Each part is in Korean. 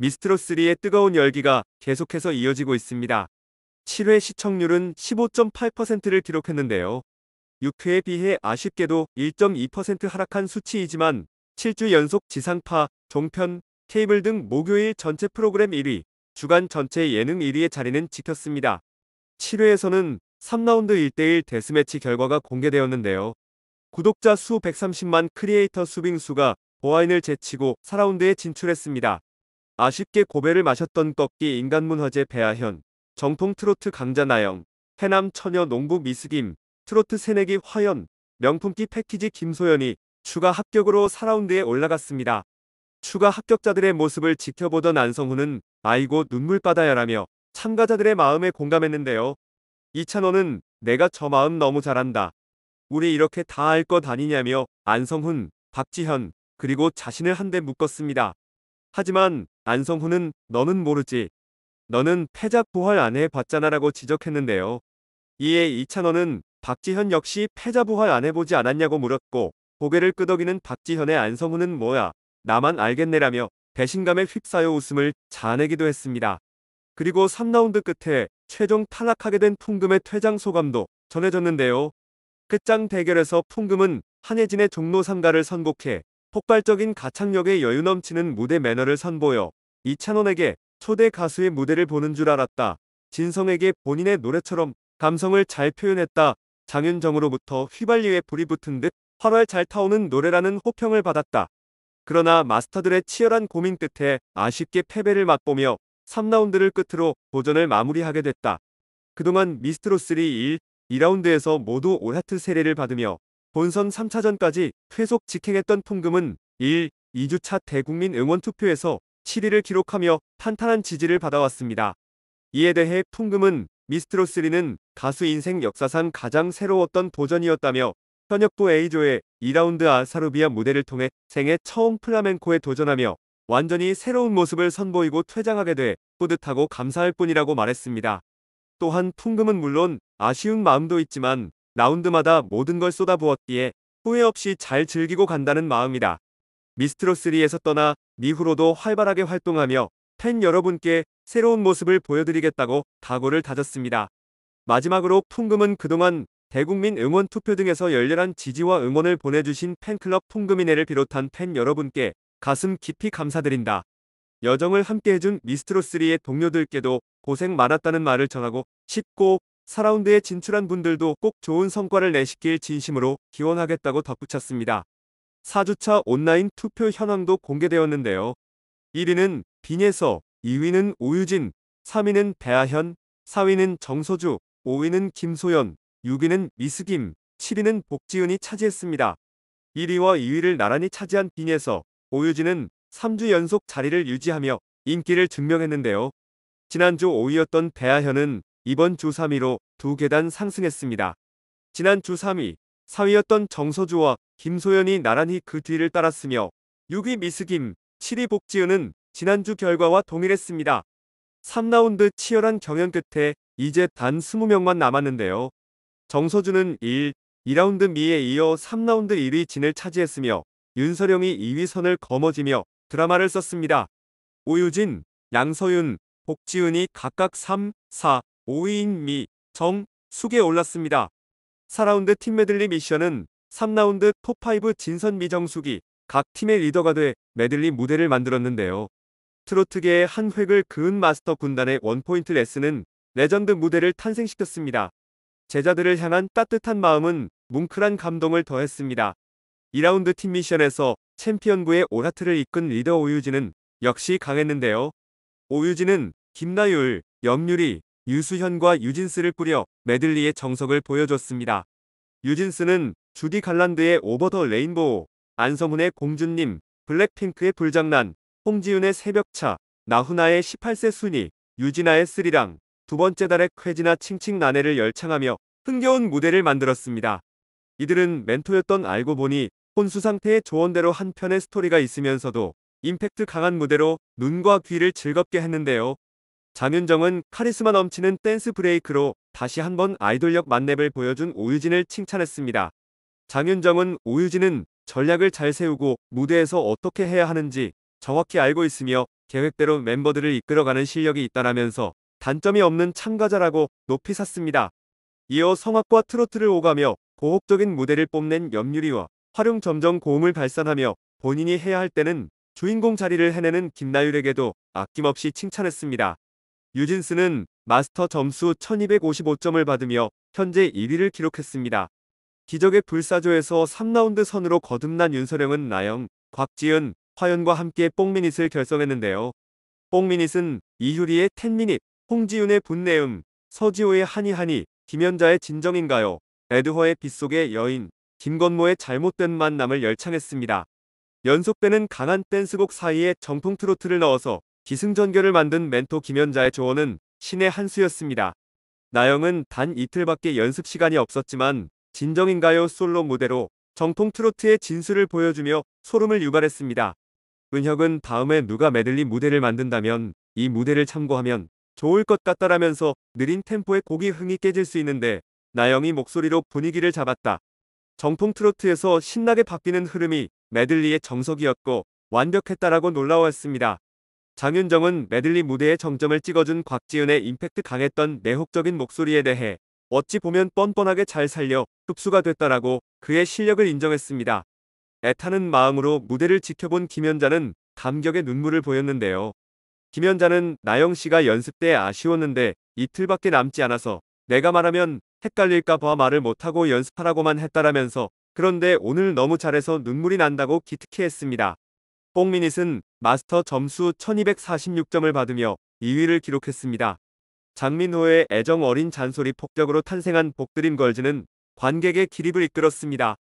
미스트로3의 뜨거운 열기가 계속해서 이어지고 있습니다. 7회 시청률은 15.8%를 기록했는데요. 6회에 비해 아쉽게도 1.2% 하락한 수치이지만 7주 연속 지상파, 종편, 케이블 등 목요일 전체 프로그램 1위, 주간 전체 예능 1위의 자리는 지켰습니다. 7회에서는 3라운드 1대1 데스매치 결과가 공개되었는데요. 구독자 수 130만 크리에이터 수빙수가 보아인을 제치고 4라운드에 진출했습니다. 아쉽게 고배를 마셨던 꺾기 인간문화재 배아현, 정통 트로트 강자 나영, 해남 처녀 농부 미스김, 트로트 새내기 화연, 명품기 패키지 김소연이 추가 합격으로 4라운드에 올라갔습니다. 추가 합격자들의 모습을 지켜보던 안성훈은 아이고 눈물바다야라며 참가자들의 마음에 공감했는데요. 이찬호는 내가 저 마음 너무 잘한다. 우리 이렇게 다 알 것 아니냐며 안성훈, 박지현, 그리고 자신을 한데 묶었습니다. 하지만 안성훈은 너는 모르지. 너는 패자 부활 안 해봤잖아라고 지적했는데요. 이에 이찬원은 박지현 역시 패자 부활 안 해보지 않았냐고 물었고 고개를 끄덕이는 박지현의 안성훈은 뭐야 나만 알겠네라며 배신감에 휩싸여 웃음을 자아내기도 했습니다. 그리고 3라운드 끝에 최종 탈락하게 된 풍금의 퇴장 소감도 전해졌는데요. 끝장 대결에서 풍금은 한혜진의 종로 3가를 선곡해 폭발적인 가창력에 여유 넘치는 무대 매너를 선보여 이찬원에게 초대 가수의 무대를 보는 줄 알았다. 진성에게 본인의 노래처럼 감성을 잘 표현했다. 장윤정으로부터 휘발유에 불이 붙은 듯 활활 잘 타오는 노래라는 호평을 받았다. 그러나 마스터들의 치열한 고민 끝에 아쉽게 패배를 맛보며 3라운드를 끝으로 도전을 마무리하게 됐다. 그동안 미스트로3 1, 2라운드에서 모두 올하트 세례를 받으며 본선 3차전까지 퇴속 직행했던 풍금은 1, 2주차 대국민 응원 투표에서 7위를 기록하며 탄탄한 지지를 받아왔습니다. 이에 대해 풍금은 미스트로3는 가수 인생 역사상 가장 새로웠던 도전이었다며 현역부 A조의 2라운드 아사루비아 무대를 통해 생애 처음 플라멘코에 도전하며 완전히 새로운 모습을 선보이고 퇴장하게 돼 뿌듯하고 감사할 뿐이라고 말했습니다. 또한 풍금은 물론 아쉬운 마음도 있지만 라운드마다 모든 걸 쏟아부었기에 후회 없이 잘 즐기고 간다는 마음이다. 미스트로3에서 떠나 미후로도 활발하게 활동하며 팬 여러분께 새로운 모습을 보여드리겠다고 각오를 다졌습니다. 마지막으로 풍금은 그동안 대국민 응원 투표 등에서 열렬한 지지와 응원을 보내주신 팬클럽 풍금이네를 비롯한 팬 여러분께 가슴 깊이 감사드린다. 여정을 함께해준 미스트로3의 동료들께도 고생 많았다는 말을 전하고 쉽고 4라운드에 진출한 분들도 꼭 좋은 성과를 내시길 진심으로 기원하겠다고 덧붙였습니다. 4주차 온라인 투표 현황도 공개되었는데요. 1위는 빈예서, 2위는 오유진, 3위는 배아현, 4위는 정소주 5위는 김소연, 6위는 미스김, 7위는 복지윤이 차지했습니다. 1위와 2위를 나란히 차지한 빈에서 오유진은 3주 연속 자리를 유지하며 인기를 증명했는데요. 지난주 5위였던 배아현은 이번 주 3위로 두 계단 상승했습니다. 지난 주 3위, 4위였던 정서주와 김소연이 나란히 그 뒤를 따랐으며 6위 미스김, 7위 복지은은 지난주 결과와 동일했습니다. 3라운드 치열한 경연 끝에 이제 단 20명만 남았는데요. 정서주는 1, 2라운드 미에 이어 3라운드 1위 진을 차지했으며 윤서령이 2위 선을 거머쥐며 드라마를 썼습니다. 오유진, 양서윤, 복지은이 각각 3, 4, 5위인 미, 정, 숙에 올랐습니다. 4라운드 팀 메들리 미션은 3라운드 톱5 진선 미정숙이 각 팀의 리더가 돼 메들리 무대를 만들었는데요. 트로트계의 한 획을 그은 마스터 군단의 원포인트 레슨은 레전드 무대를 탄생시켰습니다. 제자들을 향한 따뜻한 마음은 뭉클한 감동을 더했습니다. 2라운드 팀 미션에서 챔피언부의 오라트를 이끈 리더 오유진은 역시 강했는데요. 오유진은 김나율, 염유리, 유수현과 유진스를 꾸려 메들리의 정석을 보여줬습니다. 유진스는 주디 갈란드의 오버 더 레인보우, 안성훈의 공주님, 블랙핑크의 불장난, 홍지윤의 새벽차, 나훈아의 18세 순위, 유진아의 스리랑, 두 번째 달의 쾌지나 칭칭 나네를 열창하며 흥겨운 무대를 만들었습니다. 이들은 멘토였던 알고 보니 혼수 상태의 조언대로 한편의 스토리가 있으면서도 임팩트 강한 무대로 눈과 귀를 즐겁게 했는데요. 장윤정은 카리스마 넘치는 댄스 브레이크로 다시 한번 아이돌력 만렙을 보여준 오유진을 칭찬했습니다. 장윤정은 오유진은 전략을 잘 세우고 무대에서 어떻게 해야 하는지 정확히 알고 있으며 계획대로 멤버들을 이끌어가는 실력이 있다라면서 단점이 없는 참가자라고 높이 샀습니다. 이어 성악과 트로트를 오가며 고혹적인 무대를 뽐낸 염유리와 활용 점점 고음을 발산하며 본인이 해야 할 때는 주인공 자리를 해내는 김나율에게도 아낌없이 칭찬했습니다. 유진스는 마스터 점수 1255점을 받으며 현재 1위를 기록했습니다. 기적의 불사조에서 3라운드 선으로 거듭난 윤서령은 나영, 곽지은, 화연과 함께 뽕미닛을 결성했는데요. 뽕미닛은 이효리의 텐미닛, 홍지윤의 분내음, 서지호의 하니하니, 김연자의 진정인가요, 에드허의 빗속의 여인, 김건모의 잘못된 만남을 열창했습니다. 연속되는 강한 댄스곡 사이에 정통 트로트를 넣어서 기승전결을 만든 멘토 김연자의 조언은 신의 한수였습니다. 나영은 단 이틀밖에 연습 시간이 없었지만 진정인가요 솔로 무대로 정통 트로트의 진수를 보여주며 소름을 유발했습니다. 은혁은 다음에 누가 메들리 무대를 만든다면 이 무대를 참고하면 좋을 것 같다라면서 느린 템포의 곡이 흥이 깨질 수 있는데 나영이 목소리로 분위기를 잡았다. 정통 트로트에서 신나게 바뀌는 흐름이 메들리의 정석이었고 완벽했다라고 놀라워했습니다. 장윤정은 메들리 무대의 정점을 찍어준 곽지은의 임팩트 강했던 내혹적인 목소리에 대해 어찌 보면 뻔뻔하게 잘 살려 흡수가 됐다라고 그의 실력을 인정했습니다. 애타는 마음으로 무대를 지켜본 김연자는 감격의 눈물을 보였는데요. 김연자는 나영 씨가 연습 때 아쉬웠는데 이틀밖에 남지 않아서 내가 말하면 헷갈릴까봐 말을 못하고 연습하라고만 했다라면서 그런데 오늘 너무 잘해서 눈물이 난다고 기특해 했습니다. 뽕미닛은 마스터 점수 1246점을 받으며 2위를 기록했습니다. 장민호의 애정 어린 잔소리 폭격으로 탄생한 복드림 걸즈는 관객의 기립을 이끌었습니다.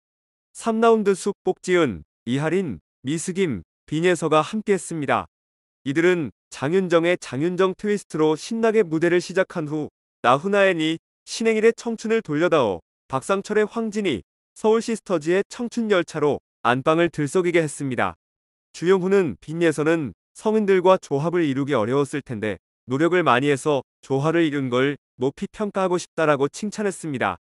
3라운드 숲 복지은, 이하린, 미스김, 빈예서가 함께했습니다. 이들은 장윤정의 장윤정 트위스트로 신나게 무대를 시작한 후 나훈아앤이, 신행일의 청춘을 돌려다오, 박상철의 황진이, 서울시스터즈의 청춘열차로 안방을 들썩이게 했습니다. 주영훈은 빈예선은 성인들과 조합을 이루기 어려웠을 텐데 노력을 많이 해서 조화를 이룬 걸 높이 평가하고 싶다라고 칭찬했습니다.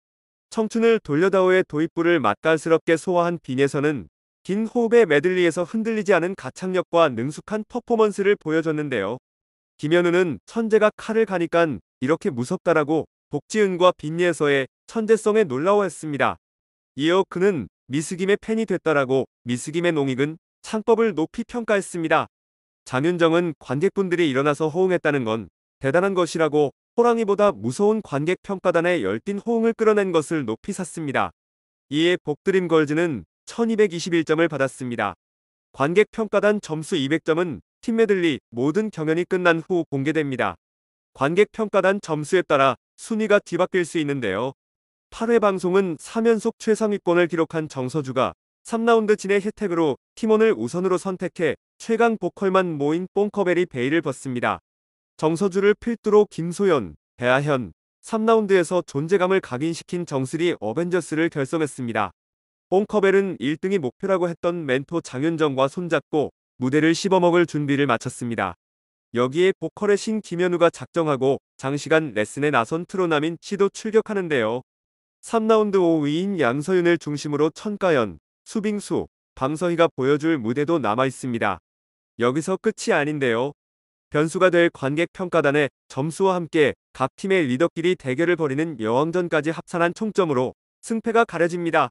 청춘을 돌려다오의 도입부를 맛깔스럽게 소화한 빈에서는 긴 호흡의 메들리에서 흔들리지 않은 가창력과 능숙한 퍼포먼스를 보여줬는데요. 김현우는 천재가 칼을 가니깐 이렇게 무섭다라고 복지은과 빈예서의 천재성에 놀라워했습니다. 이어 그는 미스김의 팬이 됐다라고 미스김의 농익은 창법을 높이 평가했습니다. 장윤정은 관객분들이 일어나서 호응했다는 건 대단한 것이라고 호랑이보다 무서운 관객 평가단의 열띤 호응을 끌어낸 것을 높이 샀습니다. 이에 복드림 걸즈는 1221점을 받았습니다. 관객 평가단 점수 200점은 팀 메들리 모든 경연이 끝난 후 공개됩니다. 관객 평가단 점수에 따라 순위가 뒤바뀔 수 있는데요. 8회 방송은 3연속 최상위권을 기록한 정서주가 3라운드 진의 혜택으로 팀원을 우선으로 선택해 최강 보컬만 모인 뽕커벨이 베일을 벗습니다. 정서주를 필두로 김소연, 배아현, 3라운드에서 존재감을 각인시킨 정수리 어벤져스를 결성했습니다. 뽕커벨은 1등이 목표라고 했던 멘토 장윤정과 손잡고 무대를 씹어먹을 준비를 마쳤습니다. 여기에 보컬의 신 김현우가 작정하고 장시간 레슨에 나선 트로남인 씨도 출격하는데요. 3라운드 5위인 양서윤을 중심으로 천가연, 수빙수, 밤서희가 보여줄 무대도 남아있습니다. 여기서 끝이 아닌데요. 변수가 될 관객 평가단의 점수와 함께 각 팀의 리더끼리 대결을 벌이는 여왕전까지 합산한 총점으로 승패가 가려집니다.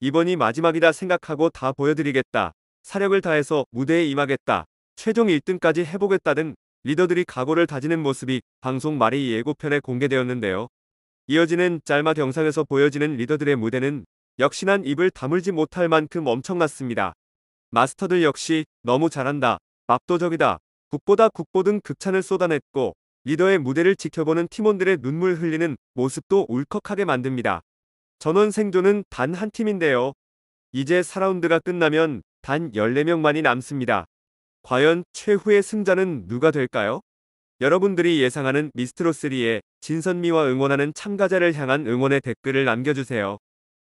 이번이 마지막이다 생각하고 다 보여드리겠다. 사력을 다해서 무대에 임하겠다. 최종 1등까지 해보겠다 등 리더들이 각오를 다지는 모습이 방송 말이 예고편에 공개되었는데요. 이어지는 짤막 영상에서 보여지는 리더들의 무대는 역시 난 입을 다물지 못할 만큼 엄청났습니다. 마스터들 역시 너무 잘한다. 압도적이다. 국보다 국보 등 극찬을 쏟아냈고 리더의 무대를 지켜보는 팀원들의 눈물 흘리는 모습도 울컥하게 만듭니다. 전원 생존은 단 한 팀인데요. 이제 4라운드가 끝나면 단 14명만이 남습니다. 과연 최후의 승자는 누가 될까요? 여러분들이 예상하는 미스트로3의 진선미와 응원하는 참가자를 향한 응원의 댓글을 남겨주세요.